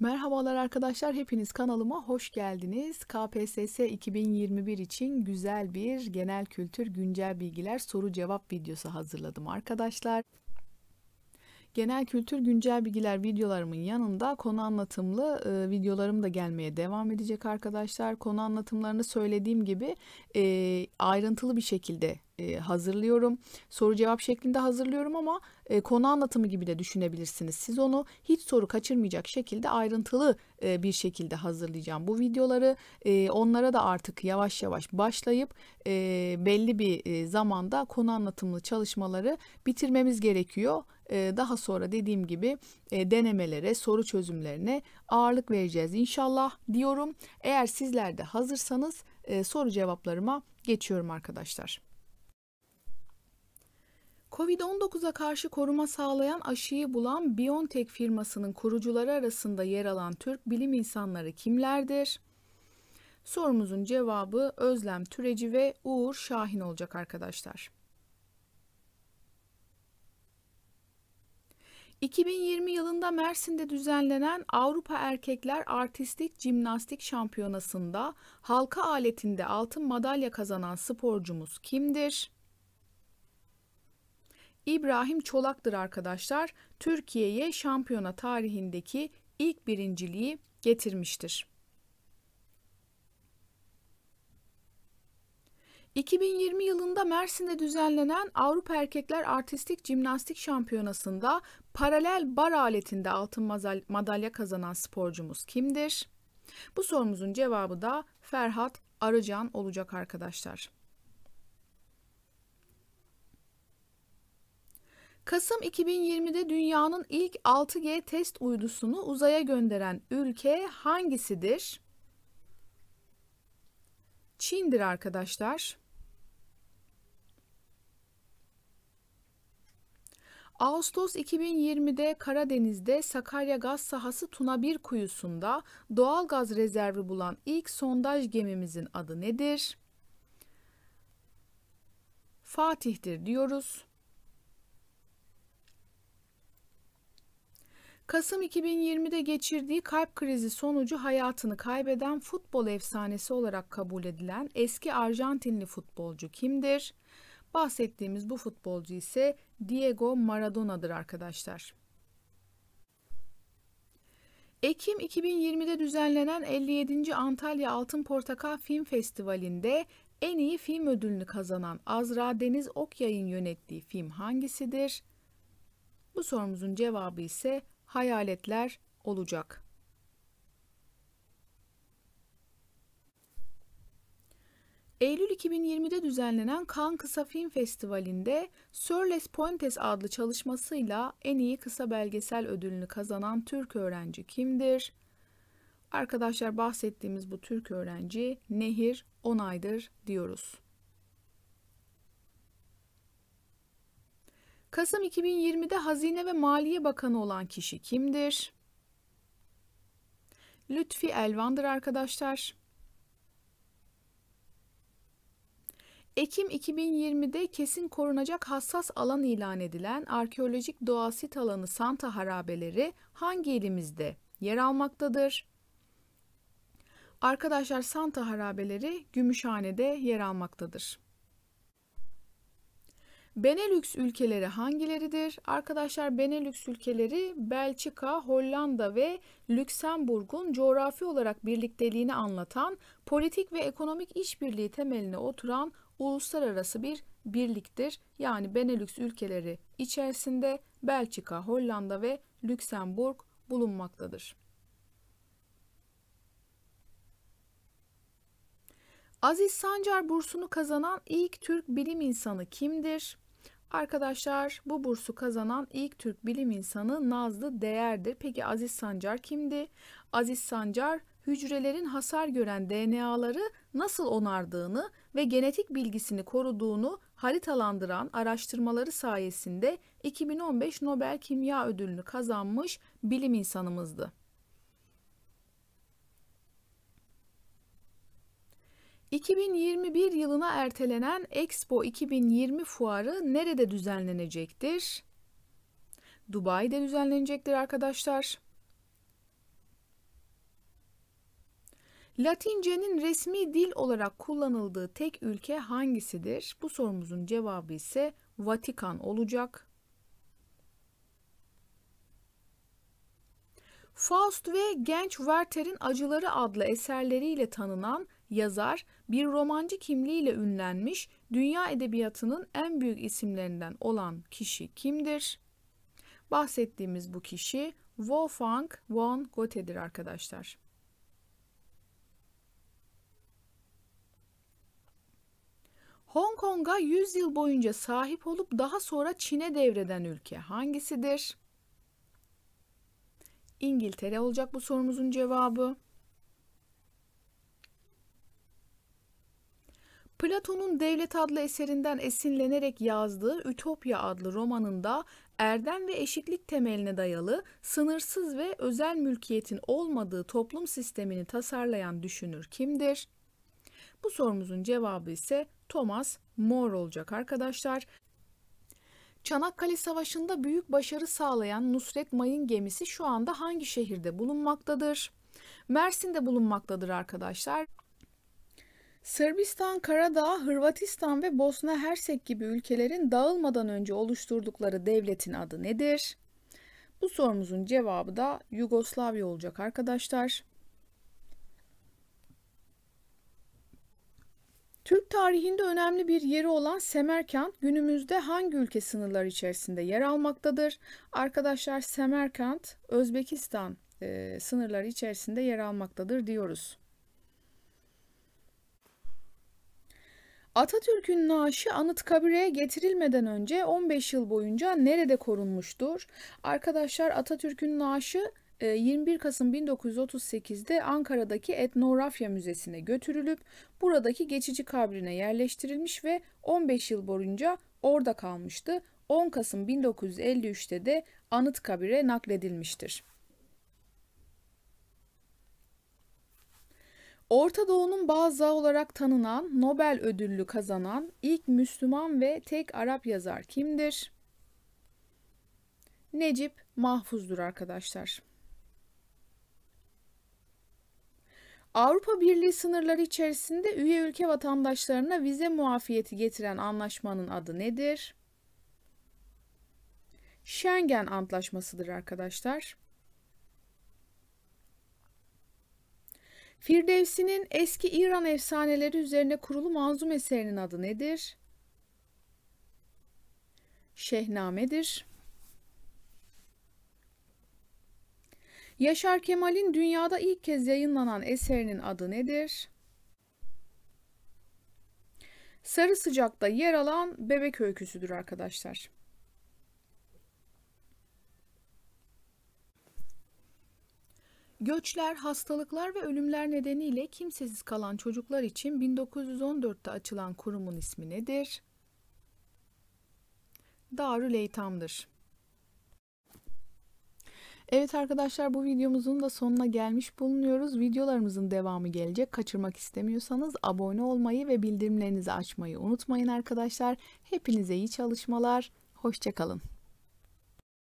Merhabalar arkadaşlar, hepiniz kanalıma hoş geldiniz. KPSS 2021 için güzel bir genel kültür güncel bilgiler soru cevap videosu hazırladım arkadaşlar. Genel kültür güncel bilgiler videolarımın yanında konu anlatımlı e, videolarım da gelmeye devam edecek arkadaşlar. Konu anlatımlarını söylediğim gibi e, ayrıntılı bir şekilde e, hazırlıyorum. Soru cevap şeklinde hazırlıyorum ama e, konu anlatımı gibi de düşünebilirsiniz. Siz onu hiç soru kaçırmayacak şekilde ayrıntılı e, bir şekilde hazırlayacağım. Bu videoları e, onlara da artık yavaş yavaş başlayıp e, belli bir e, zamanda konu anlatımlı çalışmaları bitirmemiz gerekiyor. E, daha sonra dediğim gibi e, denemelere, soru çözümlerine ağırlık vereceğiz inşallah diyorum. Eğer sizler de hazırsanız e, soru cevaplarıma geçiyorum arkadaşlar. Covid-19'a karşı koruma sağlayan aşıyı bulan BioNTech firmasının kurucuları arasında yer alan Türk bilim insanları kimlerdir? Sorumuzun cevabı Özlem Türeci ve Uğur Şahin olacak arkadaşlar. 2020 yılında Mersin'de düzenlenen Avrupa Erkekler Artistik Jimnastik Şampiyonası'nda halka aletinde altın madalya kazanan sporcumuz kimdir? İbrahim Çolak'tır arkadaşlar. Türkiye'ye şampiyona tarihindeki ilk birinciliği getirmiştir. 2020 yılında Mersin'de düzenlenen Avrupa Erkekler Artistik Cimnastik Şampiyonası'nda paralel bar aletinde altın madalya kazanan sporcumuz kimdir? Bu sorumuzun cevabı da Ferhat Arıcan olacak arkadaşlar. Kasım 2020'de dünyanın ilk 6G test uydusunu uzaya gönderen ülke hangisidir? Çin'dir arkadaşlar. Ağustos 2020'de Karadeniz'de Sakarya Gaz Sahası Tuna 1 kuyusunda doğal gaz rezervi bulan ilk sondaj gemimizin adı nedir? Fatih'tir diyoruz. Kasım 2020'de geçirdiği kalp krizi sonucu hayatını kaybeden futbol efsanesi olarak kabul edilen eski Arjantinli futbolcu kimdir? Bahsettiğimiz bu futbolcu ise Diego Maradona'dır arkadaşlar. Ekim 2020'de düzenlenen 57. Antalya Altın Portakal Film Festivali'nde en iyi film ödülünü kazanan Azra Deniz Okyay'ın yönettiği film hangisidir? Bu sorumuzun cevabı ise hayaletler olacak. Eylül 2020'de düzenlenen Cannes Kısa Film Festivali'nde Sir Pointes" adlı çalışmasıyla en iyi kısa belgesel ödülünü kazanan Türk öğrenci kimdir? Arkadaşlar bahsettiğimiz bu Türk öğrenci Nehir Onay'dır diyoruz. Kasım 2020'de Hazine ve Maliye Bakanı olan kişi kimdir? Lütfi Elvan'dır arkadaşlar. Ekim 2020'de kesin korunacak hassas alan ilan edilen arkeolojik doğa sit alanı Santa Harabeleri hangi ilimizde yer almaktadır? Arkadaşlar Santa Harabeleri Gümüşhane'de yer almaktadır. Benelux ülkeleri hangileridir? Arkadaşlar Benelux ülkeleri Belçika, Hollanda ve Lüksemburg'un coğrafi olarak birlikteliğini anlatan, politik ve ekonomik işbirliği temeline oturan uluslararası bir birliktir. Yani Benelux ülkeleri içerisinde Belçika, Hollanda ve Lüksemburg bulunmaktadır. Aziz Sancar bursunu kazanan ilk Türk bilim insanı kimdir? Arkadaşlar bu bursu kazanan ilk Türk bilim insanı Nazlı Değer'dir. Peki Aziz Sancar kimdi? Aziz Sancar hücrelerin hasar gören DNA'ları nasıl onardığını ve genetik bilgisini koruduğunu haritalandıran araştırmaları sayesinde 2015 Nobel Kimya Ödülünü kazanmış bilim insanımızdı. 2021 yılına ertelenen Expo 2020 fuarı nerede düzenlenecektir? Dubai'de düzenlenecektir arkadaşlar. Latince'nin resmi dil olarak kullanıldığı tek ülke hangisidir? Bu sorumuzun cevabı ise Vatikan olacak. Faust ve Genç Werther'in Acıları adlı eserleriyle tanınan yazar, bir romancı kimliğiyle ünlenmiş dünya edebiyatının en büyük isimlerinden olan kişi kimdir? Bahsettiğimiz bu kişi Wolfgang von Goethe'dir arkadaşlar. Hong Kong'a 100 yıl boyunca sahip olup daha sonra Çin'e devreden ülke hangisidir? İngiltere olacak bu sorumuzun cevabı. Platon'un Devlet adlı eserinden esinlenerek yazdığı Ütopya adlı romanında erdem ve eşitlik temeline dayalı, sınırsız ve özel mülkiyetin olmadığı toplum sistemini tasarlayan düşünür kimdir? Bu sorumuzun cevabı ise Thomas More olacak arkadaşlar. Çanakkale Savaşı'nda büyük başarı sağlayan Nusret Mayın gemisi şu anda hangi şehirde bulunmaktadır? Mersin'de bulunmaktadır arkadaşlar. Sırbistan, Karadağ, Hırvatistan ve Bosna Hersek gibi ülkelerin dağılmadan önce oluşturdukları devletin adı nedir? Bu sorumuzun cevabı da Yugoslavya olacak arkadaşlar. Türk tarihinde önemli bir yeri olan Semerkant günümüzde hangi ülke sınırları içerisinde yer almaktadır? Arkadaşlar Semerkant Özbekistan e, sınırları içerisinde yer almaktadır diyoruz. Atatürk'ün naaşı Anıtkabir'e getirilmeden önce 15 yıl boyunca nerede korunmuştur? Arkadaşlar Atatürk'ün naaşı 21 e, Kasım 1938'de Ankara'daki Etnografya Müzesi'ne götürülüp buradaki geçici kabrine yerleştirilmiş ve 15 yıl boyunca orada kalmıştı. 10 Kasım 1953'te de Anıtkabir'e nakledilmiştir. Orta Doğu'nun bazı olarak tanınan Nobel ödüllü kazanan ilk Müslüman ve tek Arap yazar kimdir? Necip Mahfuz'dur arkadaşlar. Avrupa Birliği sınırları içerisinde üye ülke vatandaşlarına vize muafiyeti getiren anlaşmanın adı nedir? Schengen Antlaşması'dır arkadaşlar. Firdevsi'nin eski İran efsaneleri üzerine kurulu manzum eserinin adı nedir? Şehnamedir. Yaşar Kemal'in dünyada ilk kez yayınlanan eserinin adı nedir? Sarı Sıcak'ta yer alan bebek öyküsüdür arkadaşlar. Göçler, hastalıklar ve ölümler nedeniyle kimsesiz kalan çocuklar için 1914'te açılan kurumun ismi nedir? Darül Eytam'dır. Evet arkadaşlar bu videomuzun da sonuna gelmiş bulunuyoruz. Videolarımızın devamı gelecek. Kaçırmak istemiyorsanız abone olmayı ve bildirimlerinizi açmayı unutmayın arkadaşlar. Hepinize iyi çalışmalar. Hoşçakalın.